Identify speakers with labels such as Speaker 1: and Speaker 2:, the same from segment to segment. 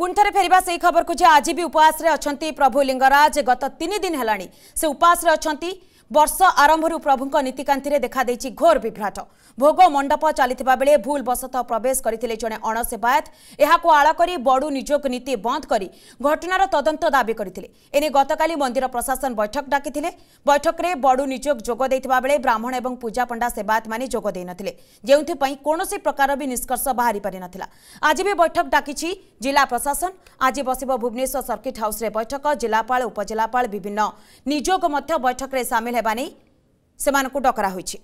Speaker 1: पुणे फेर से खबर को आज भी उपवास अच्छा प्रभु लिंगराज गत तीन दिन है उपवास अच्छा ବର୍ଷ ଆରମ୍ଭରୁ ପ୍ରଭୁଙ୍କ ନୀତିକାନ୍ତିରେ ଦେଖାଦେଇଛି ଘୋର ବିଭ୍ରାଟ ଭୋଗ ମଣ୍ଡପ ଚାଲିଥିବା ବେଳେ ଭୁଲବଶତଃ ପ୍ରବେଶ କରିଥିଲେ ଜଣେ ଅଣସେବାୟତ ଏହାକୁ ଆଳ କରି ବଡ଼ୁ ନିଯୋଗ ନୀତି ବନ୍ଦ କରି ଘଟଣାର ତଦନ୍ତ ଦାବି କରିଥିଲେ ଏନେଇ ଗତକାଲି ମନ୍ଦିର ପ୍ରଶାସନ ବୈଠକ ଡାକିଥିଲେ ବୈଠକରେ ବଡ଼ୁ ନିଯୋଗ ଯୋଗ ଦେଇଥିବା ବେଳେ ବ୍ରାହ୍ମଣ ଏବଂ ପୂଜା ପଣ୍ଡା ସେବାୟତମାନେ ଯୋଗ ଦେଇନଥିଲେ ଯେଉଁଥିପାଇଁ କୌଣସି ପ୍ରକାର ବି ନିଷ୍କର୍ଷ ବାହାରି ପାରିନଥିଲା ଆଜି ବି ବୈଠକ ଡାକିଛି ଜିଲ୍ଲା ପ୍ରଶାସନ ଆଜି ବସିବ ଭୁବନେଶ୍ୱର ସର୍କିଟ୍ ହାଉସ୍ରେ ବୈଠକ ଜିଲ୍ଲାପାଳ ଉପଜିଲ୍ଲାପାଳ ବିଭିନ୍ନ ନିଯୋଗ ମଧ୍ୟ ବୈଠକରେ ସାମିଲ ହେବା ନେଇ ସେମାନଙ୍କୁ ଡକରା ହୋଇଛି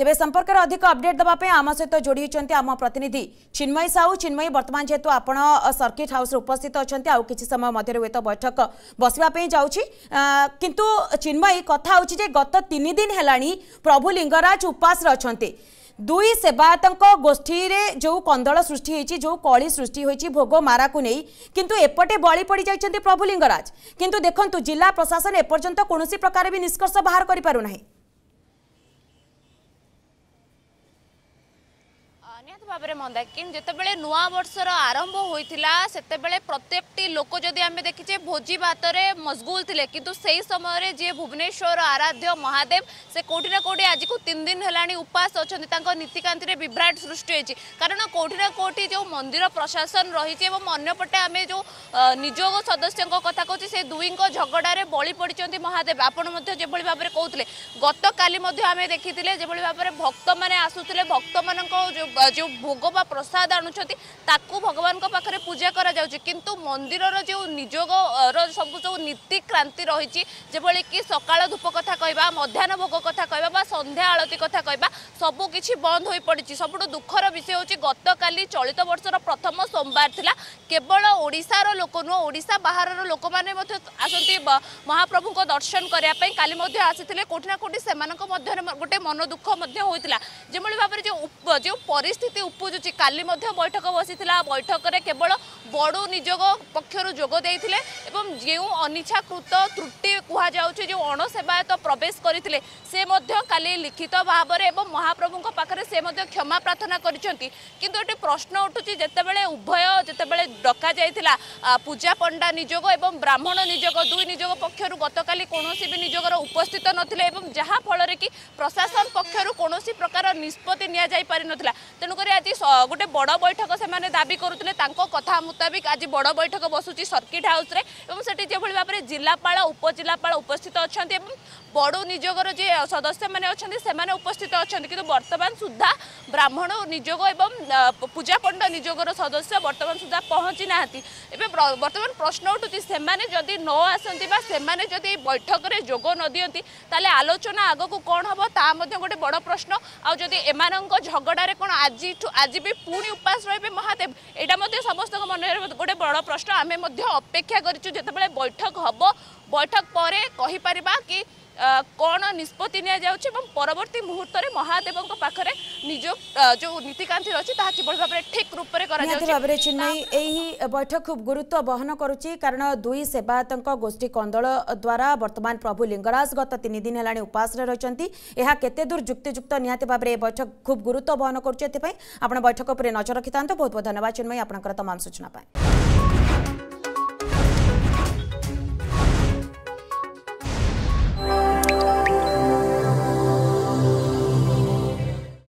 Speaker 1: ତେବେ ସମ୍ପର୍କରେ ଅଧିକ ଅପଡେଟ୍ ଦେବା ପାଇଁ ଆମ ସହିତ ଯୋଡ଼ି ହୋଇଛନ୍ତି ଆମ ପ୍ରତିନିଧି ଚିନ୍ମୟୀ ସାହୁ ଚିନ୍ମୟୀ ବର୍ତ୍ତମାନ ଯେହେତୁ ଆପଣ ସର୍କିଟ୍ ହାଉସ୍ରେ ଉପସ୍ଥିତ ଅଛନ୍ତି ଆଉ କିଛି ସମୟ ମଧ୍ୟରେ ହୁଏତ ବୈଠକ ବସିବା ପାଇଁ ଯାଉଛି କିନ୍ତୁ ଚିନ୍ମୟୀ କଥା ହେଉଛି ଯେ ଗତ ତିନି ଦିନ ହେଲାଣି ପ୍ରଭୁ ଲିଙ୍ଗରାଜ ଉପାସରେ ଅଛନ୍ତି दुई सेवायत गोष्ठी में जो कंद सृष्टि जो कली सृष्टि भोग मारा को नहीं किंतु एपटे बली पड़ जा प्रभु लिंगराज किंतु देखु जिला प्रशासन एपर्तंत कौन प्रकार भी निष्कर्ष बाहर करें
Speaker 2: ନିହାତି ଭାବରେ ମନ୍ଦାକିନ୍ ଯେତେବେଳେ ନୂଆ ବର୍ଷର ଆରମ୍ଭ ହୋଇଥିଲା ସେତେବେଳେ ପ୍ରତ୍ୟେକଟି ଲୋକ ଯଦି ଆମେ ଦେଖିଛେ ଭୋଜି ଭାତରେ ମସଗୁଲ ଥିଲେ କିନ୍ତୁ ସେହି ସମୟରେ ଯିଏ ଭୁବନେଶ୍ୱର ଆରାଧ୍ୟ ମହାଦେବ ସେ କେଉଁଠି ନା କେଉଁଠି ଆଜିକୁ ତିନି ଦିନ ହେଲାଣି ଉପାସ ଅଛନ୍ତି ତାଙ୍କ ନୀତିକାନ୍ତିରେ ବିଭ୍ରାଟ ସୃଷ୍ଟି ହୋଇଛି କାରଣ କେଉଁଠି ନା କେଉଁଠି ଯେଉଁ ମନ୍ଦିର ପ୍ରଶାସନ ରହିଛି ଏବଂ ଅନ୍ୟପଟେ ଆମେ ଯେଉଁ ନିଯୋଗ ସଦସ୍ୟଙ୍କ କଥା କହୁଛି ସେ ଦୁଇଙ୍କ ଝଗଡ଼ାରେ ବଳି ପଡ଼ିଛନ୍ତି ମହାଦେବ ଆପଣ ମଧ୍ୟ ଯେଭଳି ଭାବରେ କହୁଥିଲେ ଗତକାଲି ମଧ୍ୟ ଆମେ ଦେଖିଥିଲେ ଯେଭଳି ଭାବରେ ଭକ୍ତମାନେ ଆସୁଥିଲେ ଭକ୍ତମାନଙ୍କ ଯେଉଁ ଯେଉଁ ଭୋଗ ବା ପ୍ରସାଦ ଆଣୁଛନ୍ତି ତାକୁ ଭଗବାନଙ୍କ ପାଖରେ ପୂଜା କରାଯାଉଛି କିନ୍ତୁ ମନ୍ଦିରର ଯେଉଁ ନିଯୋଗର ସବୁ ଯେଉଁ ନୀତିକ୍ରାନ୍ତି ରହିଛି ଯେଭଳିକି ସକାଳ ଧୂପ କଥା କହିବା ମଧ୍ୟାହ୍ନ ଭୋଗ କଥା କହିବା ବା ସନ୍ଧ୍ୟା ଆଳତି କଥା କହିବା ସବୁ କିଛି ବନ୍ଦ ହୋଇପଡ଼ିଛି ସବୁଠୁ ଦୁଃଖର ବିଷୟ ହେଉଛି ଗତକାଲି ଚଳିତ ବର୍ଷର ପ୍ରଥମ ସୋମବାର ଥିଲା କେବଳ ଓଡ଼ିଶାର ଲୋକ ନୁହଁ ଓଡ଼ିଶା ବାହାରର ଲୋକମାନେ ମଧ୍ୟ ଆସନ୍ତି ମହାପ୍ରଭୁଙ୍କ ଦର୍ଶନ କରିବା ପାଇଁ କାଲି ମଧ୍ୟ ଆସିଥିଲେ কোটি না কোটি সে গোটে মন দুঃখ হয়েছিল যেভাবে ভাবে যে যে পরিস্থিতি পরিস্থিতি উপুজুচি কালি মধ্য বৈঠক বসি বৈঠকের কেবল বড় নিযোগ পক্ষর যোগ দিয়ে এবং যে অনিচ্ছাকৃত ত্রুটি কুহযাচ্ছে যে অণসেবায়ত প্রবেশ করে সে কালি লিখিত ভাবে এবং মহাপ্রভু পাখে সে ক্ষমা প্রার্থনা করছেন কিন্তু এটি প্রশ্ন উঠুছে যেতবে উভয় যেতবে ডকা যাই পূজা পণ্ডা নিযোগ এবং ব্রাহ্মণ নিযোগ দুই নিযোগ পক্ষর গতকাল কৌশি বি নিযোগর উপস্থিত নথিলে এবং যাহা ফলরে কি প্রশাসন পক্ষর কৌশি প্রকার নিষ্পতি নিয়ে যাই পারি নথিলা তেণু তেণুকরি আজ গোটে বড় বৈঠক সে দাবি করুলে তাঁর কথা মুতাবিক আজ বড় বৈঠক বসুচি সর্কিট হাউসে এবং সেটি যেভাবে ভাবে জেলাপাল উপজেলাপাল উপস্থিত অনেক বড় নিযোগর যে সদস্য মানে অনেক উপস্থিত অনেক বর্তমান সুদ্ধা ব্রাহ্মণ নিযোগ এবং পূজা পণ্ড নিযোগর সদস্য বর্তমান সুদ্ধা পৌঁছি না এবার বর্তমান প্রশ্ন উঠুচি সে যদি ন আসতে বা সে যদি এই বৈঠকের যোগ নদিয়ন্তি তাহলে আলোচনা আগক কম হব তা গোটে বড় প্রশ্ন আদি এমান ঝগড়ার কোণ আজ আজিঠু আজি ବି ପୁଣି ଉପାସ ରହିବେ ମହାଦେବ ଏଇଟା ମଧ୍ୟ ସମସ୍ତଙ୍କ ମନରେ ଗୋଟେ ବଡ଼ ପ୍ରଶ୍ନ ଆମେ ମଧ୍ୟ ଅପେକ୍ଷା କରିଛୁ ଯେତେବେଳେ ବୈଠକ ହେବ ବୈଠକ ପରେ କହିପାରିବା କି କ'ଣ ନିଷ୍ପତ୍ତି ନିଆଯାଉଛି ଏବଂ ପରବର୍ତ୍ତୀ ମୁହୂର୍ତ୍ତରେ ମହାଦେବଙ୍କ ପାଖରେ ନିଜ ଯେଉଁ ନୀତିକାନ୍ତି ରହିଛି ତାହା କିଭଳି ଭାବରେ ଠିକ୍ ରୂପରେ କରାଯାଉଛି ଭାବରେ ଚିନ୍ମୟୀ
Speaker 1: ଏହି ବୈଠକ ଖୁବ୍ ଗୁରୁତ୍ୱ ବହନ କରୁଛି କାରଣ ଦୁଇ ସେବାୟତଙ୍କ ଗୋଷ୍ଠୀ କନ୍ଦଳ ଦ୍ୱାରା ବର୍ତ୍ତମାନ ପ୍ରଭୁ ଲିଙ୍ଗରାଜ ଗତ ତିନି ଦିନ ହେଲାଣି ଉପାସରେ ରହିଛନ୍ତି ଏହା କେତେ ଦୂର ଯୁକ୍ତିଯୁକ୍ତ ନିହାତି ଭାବରେ ଏ ବୈଠକ ଖୁବ୍ ଗୁରୁତ୍ୱ ବହନ କରୁଛି ଏଥିପାଇଁ ଆପଣ ବୈଠକ ଉପରେ ନଜର ରଖିଥାନ୍ତୁ ବହୁତ ବହୁତ ଧନ୍ୟବାଦ ଚିନ୍ମୟୀ ଆପଣଙ୍କର ତମାମ ସୂଚନା ପାଇଁ